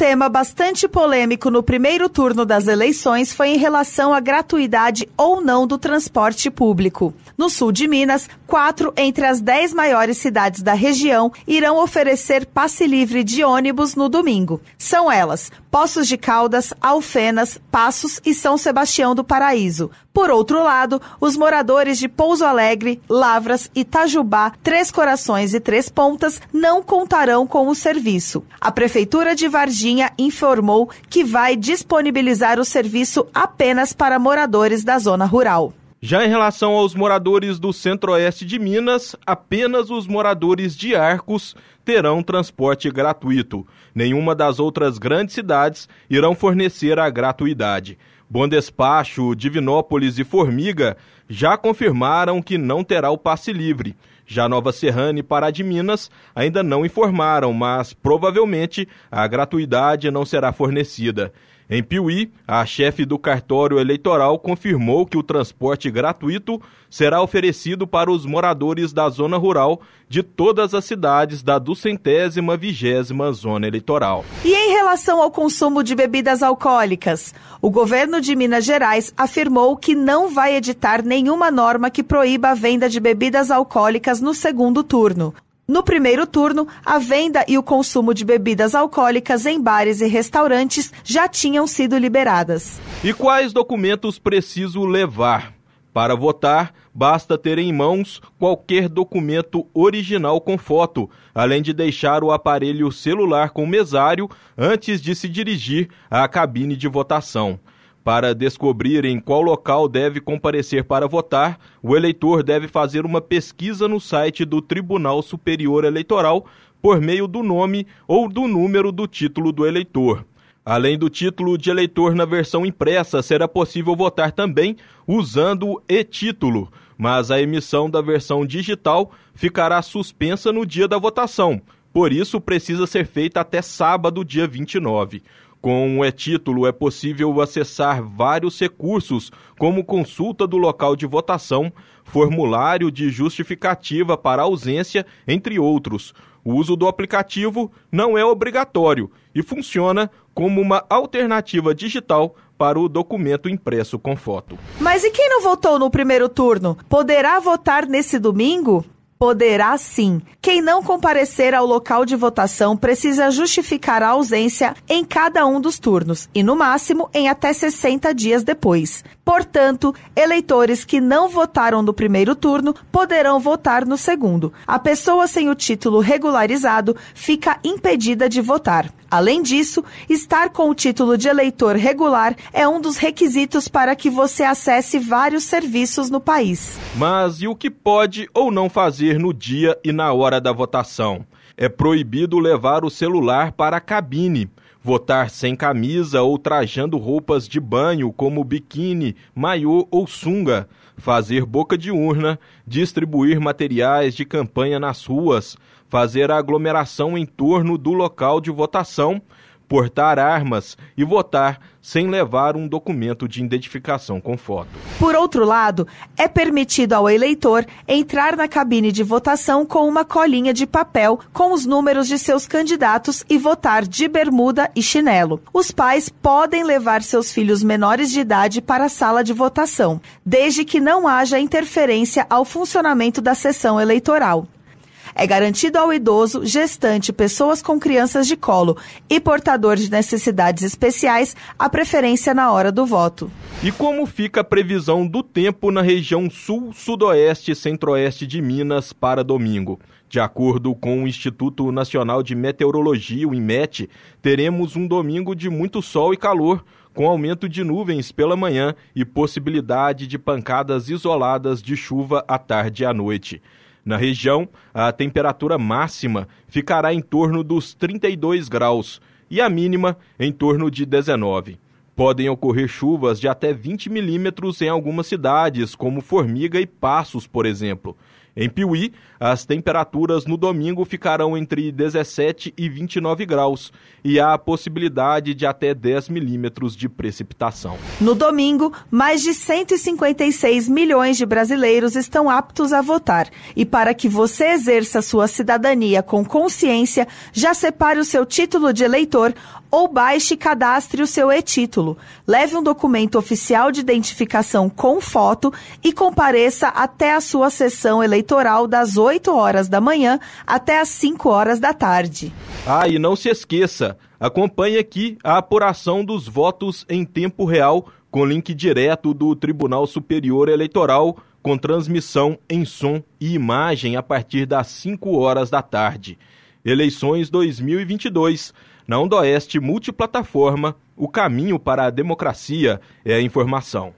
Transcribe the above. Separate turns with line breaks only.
tema bastante polêmico no primeiro turno das eleições foi em relação à gratuidade ou não do transporte público. No sul de Minas, quatro entre as dez maiores cidades da região irão oferecer passe livre de ônibus no domingo. São elas Poços de Caldas, Alfenas, Passos e São Sebastião do Paraíso. Por outro lado, os moradores de Pouso Alegre, Lavras, Itajubá, Três Corações e Três Pontas não contarão com o serviço. A Prefeitura de Varginha informou que vai disponibilizar o serviço apenas para moradores da zona rural.
Já em relação aos moradores do centro-oeste de Minas, apenas os moradores de Arcos terão transporte gratuito. Nenhuma das outras grandes cidades irão fornecer a gratuidade. Bom Despacho, Divinópolis e Formiga já confirmaram que não terá o passe livre. Já Nova Serrana e Pará de Minas ainda não informaram, mas provavelmente a gratuidade não será fornecida. Em Piuí, a chefe do cartório eleitoral confirmou que o transporte gratuito será oferecido para os moradores da zona rural de todas as cidades da duzentésima vigésima zona eleitoral.
E em relação ao consumo de bebidas alcoólicas, o governo de Minas Gerais afirmou que não vai editar nenhuma norma que proíba a venda de bebidas alcoólicas no segundo turno. No primeiro turno, a venda e o consumo de bebidas alcoólicas em bares e restaurantes já tinham sido liberadas.
E quais documentos preciso levar? Para votar, basta ter em mãos qualquer documento original com foto, além de deixar o aparelho celular com o mesário antes de se dirigir à cabine de votação. Para descobrir em qual local deve comparecer para votar, o eleitor deve fazer uma pesquisa no site do Tribunal Superior Eleitoral por meio do nome ou do número do título do eleitor. Além do título de eleitor na versão impressa, será possível votar também usando o e-título, mas a emissão da versão digital ficará suspensa no dia da votação. Por isso, precisa ser feita até sábado, dia 29. Com o e-título é possível acessar vários recursos, como consulta do local de votação, formulário de justificativa para ausência, entre outros. O uso do aplicativo não é obrigatório e funciona como uma alternativa digital para o documento impresso com foto.
Mas e quem não votou no primeiro turno? Poderá votar nesse domingo? poderá sim. Quem não comparecer ao local de votação precisa justificar a ausência em cada um dos turnos e, no máximo, em até 60 dias depois. Portanto, eleitores que não votaram no primeiro turno poderão votar no segundo. A pessoa sem o título regularizado fica impedida de votar. Além disso, estar com o título de eleitor regular é um dos requisitos para que você acesse vários serviços no país.
Mas e o que pode ou não fazer no dia e na hora da votação? É proibido levar o celular para a cabine. Votar sem camisa ou trajando roupas de banho, como biquíni, maiô ou sunga. Fazer boca de urna. Distribuir materiais de campanha nas ruas fazer a aglomeração em torno do local de votação, portar armas e votar sem levar um documento de identificação com foto.
Por outro lado, é permitido ao eleitor entrar na cabine de votação com uma colinha de papel com os números de seus candidatos e votar de bermuda e chinelo. Os pais podem levar seus filhos menores de idade para a sala de votação, desde que não haja interferência ao funcionamento da sessão eleitoral é garantido ao idoso, gestante, pessoas com crianças de colo e portador de necessidades especiais a preferência na hora do voto.
E como fica a previsão do tempo na região sul, sudoeste e centro-oeste de Minas para domingo? De acordo com o Instituto Nacional de Meteorologia, o IMET, teremos um domingo de muito sol e calor, com aumento de nuvens pela manhã e possibilidade de pancadas isoladas de chuva à tarde e à noite. Na região, a temperatura máxima ficará em torno dos 32 graus e a mínima em torno de 19. Podem ocorrer chuvas de até 20 milímetros em algumas cidades, como Formiga e Passos, por exemplo. Em Piuí, as temperaturas no domingo ficarão entre 17 e 29 graus e há a possibilidade de até 10 milímetros de precipitação.
No domingo, mais de 156 milhões de brasileiros estão aptos a votar. E para que você exerça sua cidadania com consciência, já separe o seu título de eleitor ou baixe e cadastre o seu e-título. Leve um documento oficial de identificação com foto e compareça até a sua sessão eleitoral eleitoral das 8 horas da manhã até as 5 horas da tarde.
Ah, e não se esqueça, acompanhe aqui a apuração dos votos em tempo real com link direto do Tribunal Superior Eleitoral com transmissão em som e imagem a partir das 5 horas da tarde. Eleições 2022. Na Onda Oeste Multiplataforma, o caminho para a democracia é a informação.